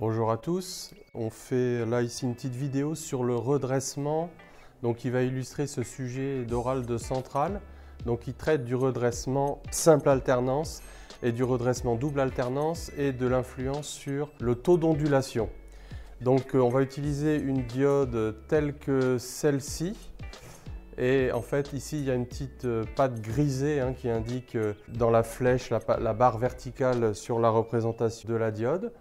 Bonjour à tous, on fait là ici une petite vidéo sur le redressement donc il va illustrer ce sujet d'oral de centrale donc il traite du redressement simple alternance et du redressement double alternance et de l'influence sur le taux d'ondulation. Donc euh, on va utiliser une diode telle que celle-ci et en fait ici il y a une petite euh, patte grisée hein, qui indique euh, dans la flèche la barre verticale sur la représentation de la diode.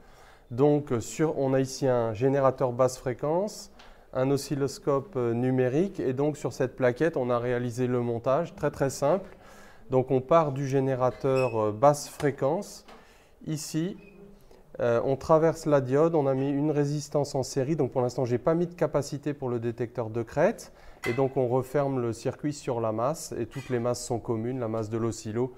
Donc, on a ici un générateur basse fréquence, un oscilloscope euh, numérique, et donc sur cette plaquette, on a réalisé le montage très très simple. Donc, on part du générateur euh, basse fréquence. Ici, euh, on traverse la diode, on a mis une résistance en série, donc pour l'instant, je n'ai pas mis de capacité pour le détecteur de crête, et donc on referme le circuit sur la masse, et toutes les masses sont communes, la masse de l'oscillo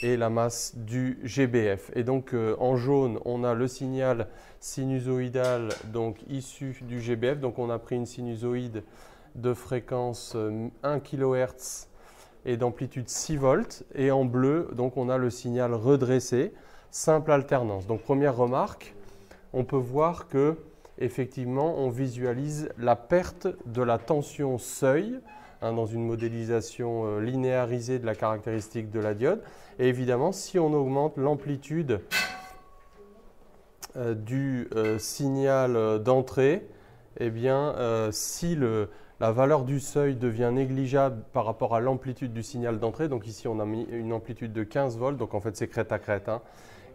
et la masse du GBF. Et donc euh, en jaune, on a le signal sinusoïdal donc issu du GBF. Donc on a pris une sinusoïde de fréquence 1 euh, kHz et d'amplitude 6 volts. Et en bleu, donc on a le signal redressé, simple alternance. Donc première remarque, on peut voir que effectivement on visualise la perte de la tension seuil Hein, dans une modélisation euh, linéarisée de la caractéristique de la diode. Et évidemment, si on augmente l'amplitude euh, du euh, signal d'entrée, eh bien, si la valeur du seuil devient négligeable par rapport à l'amplitude du signal d'entrée, donc ici on a mis une amplitude de 15 volts, donc en fait c'est crête à crête, et hein,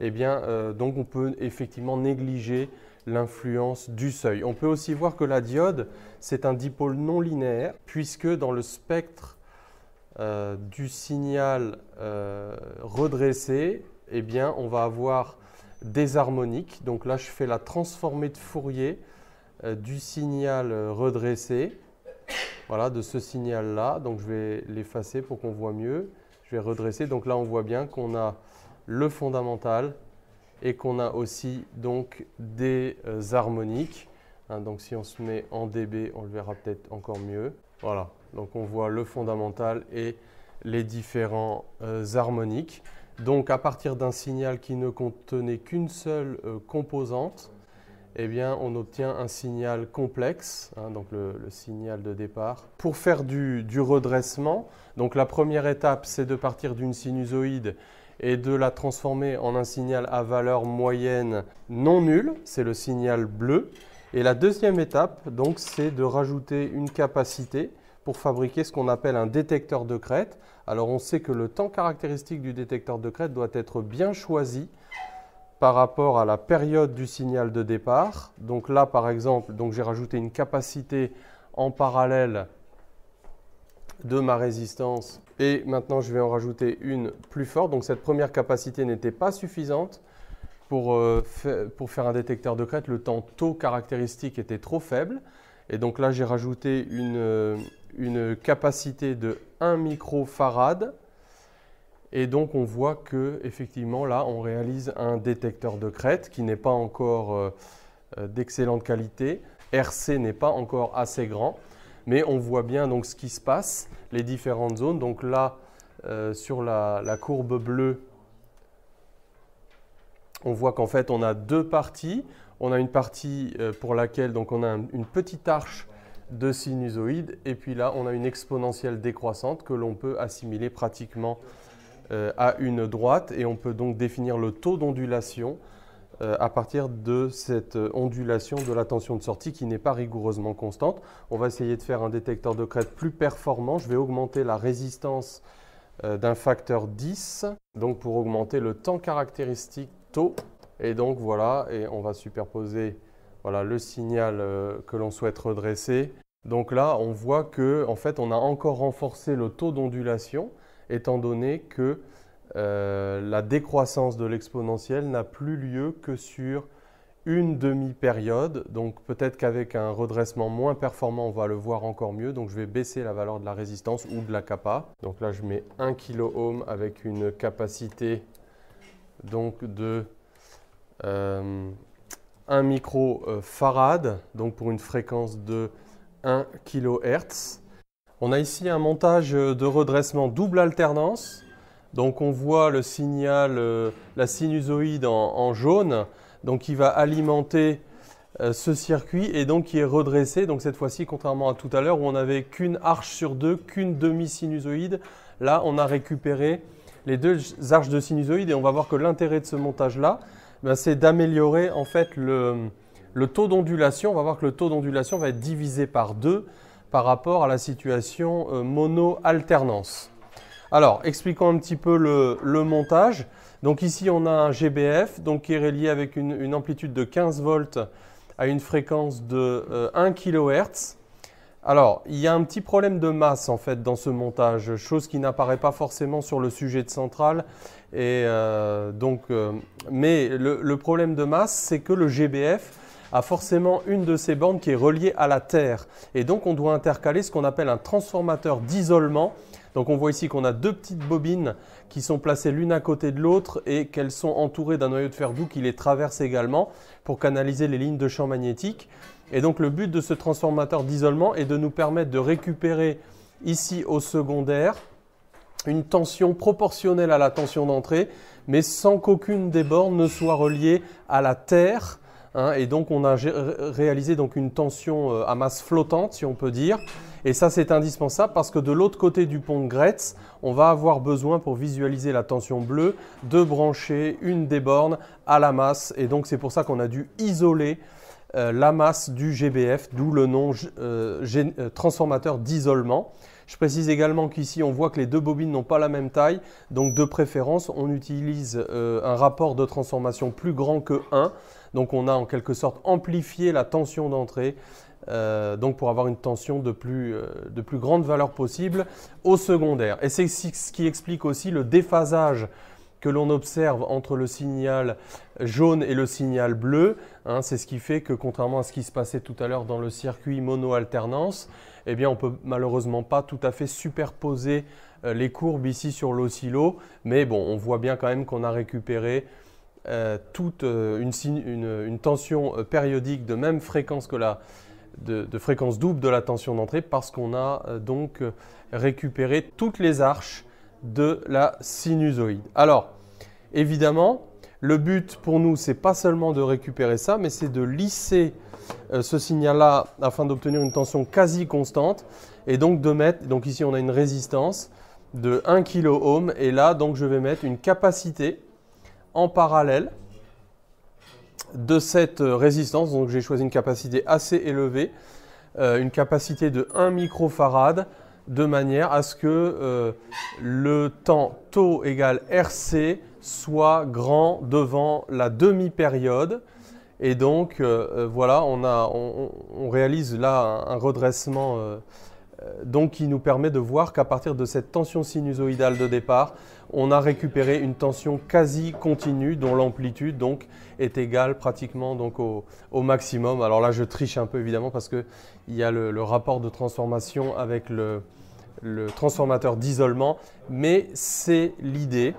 eh bien, donc on peut effectivement négliger l'influence du seuil. On peut aussi voir que la diode, c'est un dipôle non linéaire, puisque dans le spectre euh, du signal euh, redressé, eh bien, on va avoir des harmoniques. Donc là, je fais la transformée de Fourier euh, du signal redressé, voilà, de ce signal-là. Donc je vais l'effacer pour qu'on voit mieux. Je vais redresser. Donc là, on voit bien qu'on a le fondamental, et qu'on a aussi donc des euh, harmoniques. Hein, donc si on se met en dB, on le verra peut-être encore mieux. Voilà, donc on voit le fondamental et les différents euh, harmoniques. Donc à partir d'un signal qui ne contenait qu'une seule euh, composante, eh bien, on obtient un signal complexe, hein, donc le, signal de départ. Pour faire du, du redressement, donc la première étape, c'est de partir d'une sinusoïde et de la transformer en un signal à valeur moyenne non nulle, c'est le signal bleu. Et la deuxième étape, donc, c'est de rajouter une capacité pour fabriquer ce qu'on appelle un détecteur de crête. Alors on sait que le temps caractéristique du détecteur de crête doit être bien choisi par rapport à la période du signal de départ. Donc là par exemple, donc j'ai rajouté une capacité en parallèle de ma résistance et maintenant, je vais en rajouter une plus forte. Donc cette première capacité n'était pas suffisante euh, pour, faire un détecteur de crête. Le temps taux caractéristique était trop faible. Et donc là, j'ai rajouté une, euh, capacité de 1 microfarad. Et donc on voit que effectivement là, on réalise un détecteur de crête qui n'est pas encore euh, d'excellente qualité. RC n'est pas encore assez grand. Mais on voit bien donc ce qui se passe, les différentes zones. Donc là, euh, sur la, la courbe bleue, on voit qu'en fait on a deux parties. On a une partie euh, pour laquelle donc on a une petite arche de sinusoïde et puis là on a une exponentielle décroissante que l'on peut assimiler pratiquement euh, à une droite et on peut donc définir le taux d'ondulation euh, à partir de cette euh, ondulation de la tension de sortie qui n'est pas rigoureusement constante. On va essayer de faire un détecteur de crête plus performant. Je vais augmenter la résistance euh, d'un facteur 10, donc pour augmenter le temps caractéristique taux. Et donc voilà, et on va superposer voilà, le signal que l'on souhaite redresser. Donc là, on voit que en fait, on a encore renforcé le taux d'ondulation, étant donné que euh, la décroissance de l'exponentielle n'a plus lieu que sur une demi-période. Donc peut-être qu'avec un redressement moins performant, on va le voir encore mieux. Donc je vais baisser la valeur de la résistance ou de la kappa. Donc là, je mets 1 kOhm avec une capacité de euh, 1 microfarad, euh, donc pour une fréquence de 1 kHz. On a ici un montage de redressement double alternance. Donc on voit le signal, euh, la sinusoïde en, jaune, donc qui va alimenter euh, ce circuit et donc qui est redressé. Donc cette fois-ci, contrairement à tout à l'heure où on n'avait qu'une arche sur deux, qu'une demi-sinusoïde, là on a récupéré les deux arches de sinusoïde et on va voir que l'intérêt de ce montage-là, ben, c'est d'améliorer en fait le, taux d'ondulation. On va voir que le taux d'ondulation va être divisé par deux par rapport à la situation euh, mono-alternance. Alors, expliquons un petit peu le, montage. Donc ici, on a un GBF qui est relié avec une, amplitude de 15 volts à une fréquence de 1 euh, kHz. Alors, il y a un petit problème de masse en fait dans ce montage, chose qui n'apparaît pas forcément sur le sujet de centrale. Et, euh, donc, euh, mais le, le, problème de masse, c'est que le GBF a forcément une de ses bandes qui est reliée à la Terre. Et donc, on doit intercaler ce qu'on appelle un transformateur d'isolement donc on voit ici qu'on a deux petites bobines qui sont placées l'une à côté de l'autre et qu'elles sont entourées d'un noyau de fer doux qui les traverse également pour canaliser les lignes de champ magnétique. Et donc le but de ce transformateur d'isolement est de nous permettre de récupérer ici au secondaire une tension proportionnelle à la tension d'entrée, mais sans qu'aucune des bornes ne soit reliée à la terre Hein, et donc on a réalisé donc une tension euh, à masse flottante, si on peut dire. Et ça, c'est indispensable parce que de l'autre côté du pont de Gretz, on va avoir besoin pour visualiser la tension bleue de brancher une des bornes à la masse. Et donc c'est pour ça qu'on a dû isoler euh, la masse du GBF, d'où le nom euh, transformateur d'isolement. Je précise également qu'ici on voit que les deux bobines n'ont pas la même taille, donc de préférence on utilise euh, un rapport de transformation plus grand que 1, donc on a en quelque sorte amplifié la tension d'entrée euh, donc pour avoir une tension plus, euh, de plus grande valeur possible au secondaire. Et c'est ce qui explique aussi le déphasage que l'on observe entre le signal jaune et le signal bleu. Hein, c'est ce qui fait que, contrairement à ce qui se passait tout à l'heure dans le circuit mono-alternance, eh bien, on ne peut malheureusement pas tout à fait superposer euh, les courbes ici sur l'oscillo. Mais bon, on voit bien quand même qu'on a récupéré euh, toute euh, une, tension périodique de même fréquence que la, de, fréquence double de la tension d'entrée parce qu'on a donc récupéré toutes les arches de la sinusoïde. Alors, évidemment, le but pour nous, c'est pas seulement de récupérer ça, mais c'est de lisser euh, ce signal-là afin d'obtenir une tension quasi constante et donc de mettre, donc ici on a une résistance de 1 kOhm et là donc je vais mettre une capacité en parallèle de cette euh, résistance, donc j'ai choisi une capacité assez élevée, euh, une capacité de 1 microfarad de manière à ce que euh, le temps taux égale RC soit grand devant la demi-période. Et donc, euh, euh, voilà, on, on, réalise là un, redressement donc qui nous permet de voir qu'à partir de cette tension sinusoïdale de départ, on a récupéré une tension quasi continue dont l'amplitude donc est égale pratiquement donc au, maximum. Alors là, je triche un peu évidemment parce qu'il y a le, rapport de transformation avec le, le transformateur d'isolement, mais c'est l'idée.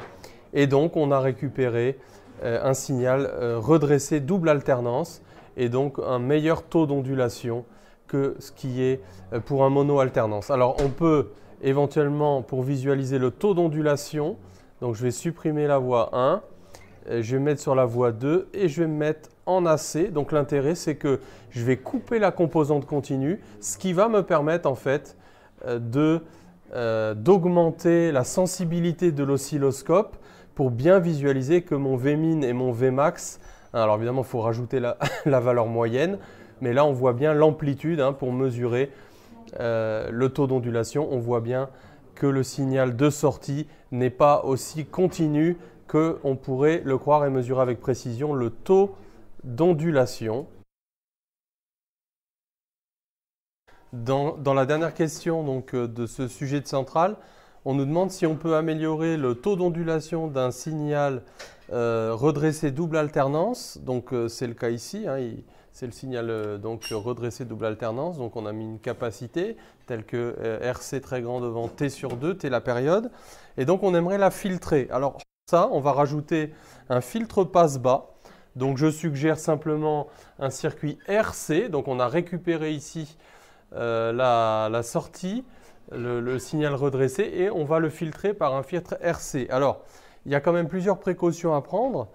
Et donc on a récupéré euh, un signal euh, redressé double alternance et donc un meilleur taux d'ondulation que ce qui est euh, pour un mono-alternance. Alors on peut éventuellement, pour visualiser le taux d'ondulation, donc je vais supprimer la voie 1, je vais mettre sur la voie 2 et je vais me mettre en AC. Donc l'intérêt c'est que je vais couper la composante continue, ce qui va me permettre en fait euh, euh, d'augmenter la sensibilité de l'oscilloscope pour bien visualiser que mon Vmin et mon Vmax, hein, alors évidemment il faut rajouter la, valeur moyenne, mais là on voit bien l'amplitude hein, pour mesurer euh, le taux d'ondulation, on voit bien que le signal de sortie n'est pas aussi continu qu'on pourrait le croire et mesurer avec précision le taux d'ondulation. Dans, la dernière question euh, de ce sujet de centrale, on nous demande si on peut améliorer le taux d'ondulation d'un signal euh, redressé double alternance. Donc euh, c'est le cas ici. Hein, c'est le signal donc redressé double alternance. Donc on a mis une capacité telle que RC très grand devant T sur 2, T la période. Et donc on aimerait la filtrer. Alors ça, on va rajouter un filtre passe bas. Donc je suggère simplement un circuit RC. Donc on a récupéré ici euh, la, sortie, le, signal redressé, et on va le filtrer par un filtre RC. Alors, il y a quand même plusieurs précautions à prendre.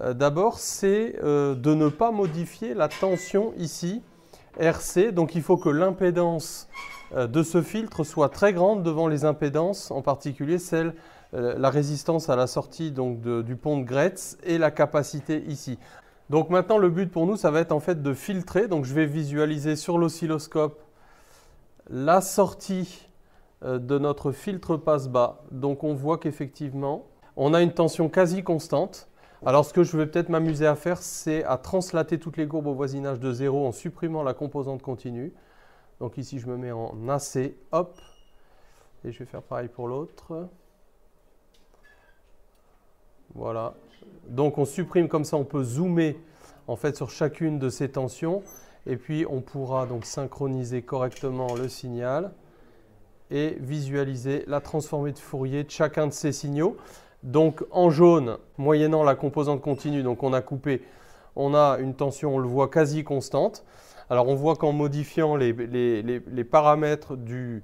Euh, d'abord, c'est euh, de ne pas modifier la tension ici, RC. Donc, il faut que l'impédance de ce filtre soit très grande devant les impédances, en particulier celle, la résistance à la sortie du pont de Gretz et la capacité ici. Donc maintenant, le but pour nous, ça va être en fait de filtrer. Donc je vais visualiser sur l'oscilloscope la sortie euh, de notre filtre passe-bas. Donc on voit qu'effectivement, on a une tension quasi constante. Alors ce que je vais peut-être m'amuser à faire, c'est à translater toutes les courbes au voisinage de zéro en supprimant la composante continue. Donc ici, je me mets en AC, hop, et je vais faire pareil pour l'autre. Voilà. Donc on supprime comme ça, on peut zoomer en fait sur chacune de ces tensions et puis on pourra donc synchroniser correctement le signal et visualiser la transformée de Fourier de chacun de ces signaux. Donc en jaune, moyennant la composante continue, donc on a coupé, on a une tension, on le voit quasi constante. Alors on voit qu'en modifiant les, paramètres du,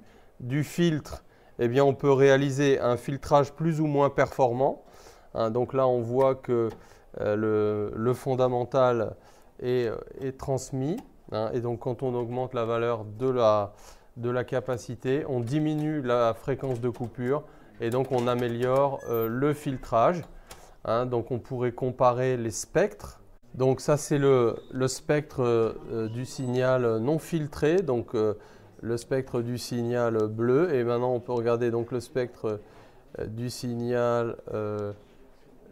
filtre, eh bien on peut réaliser un filtrage plus ou moins performant. Hein, donc là on voit que euh, le, fondamental est transmis. Hein. et donc quand on augmente la valeur de la, de la capacité, on diminue la fréquence de coupure et donc on améliore euh, le filtrage. Hein. donc on pourrait comparer les spectres. Donc ça c'est le, le, spectre euh, du signal non filtré, donc euh, le spectre du signal bleu. Et maintenant on peut regarder donc le spectre du signal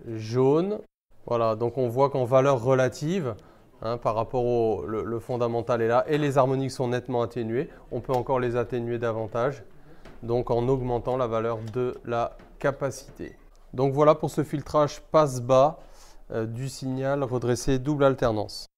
jaune. Voilà, donc on voit qu'en valeur relative, Hein, par rapport au le, fondamental est là et les harmoniques sont nettement atténuées. On peut encore les atténuer davantage, donc en augmentant la valeur de la capacité. Donc voilà pour ce filtrage passe-bas euh, du signal redressé double alternance.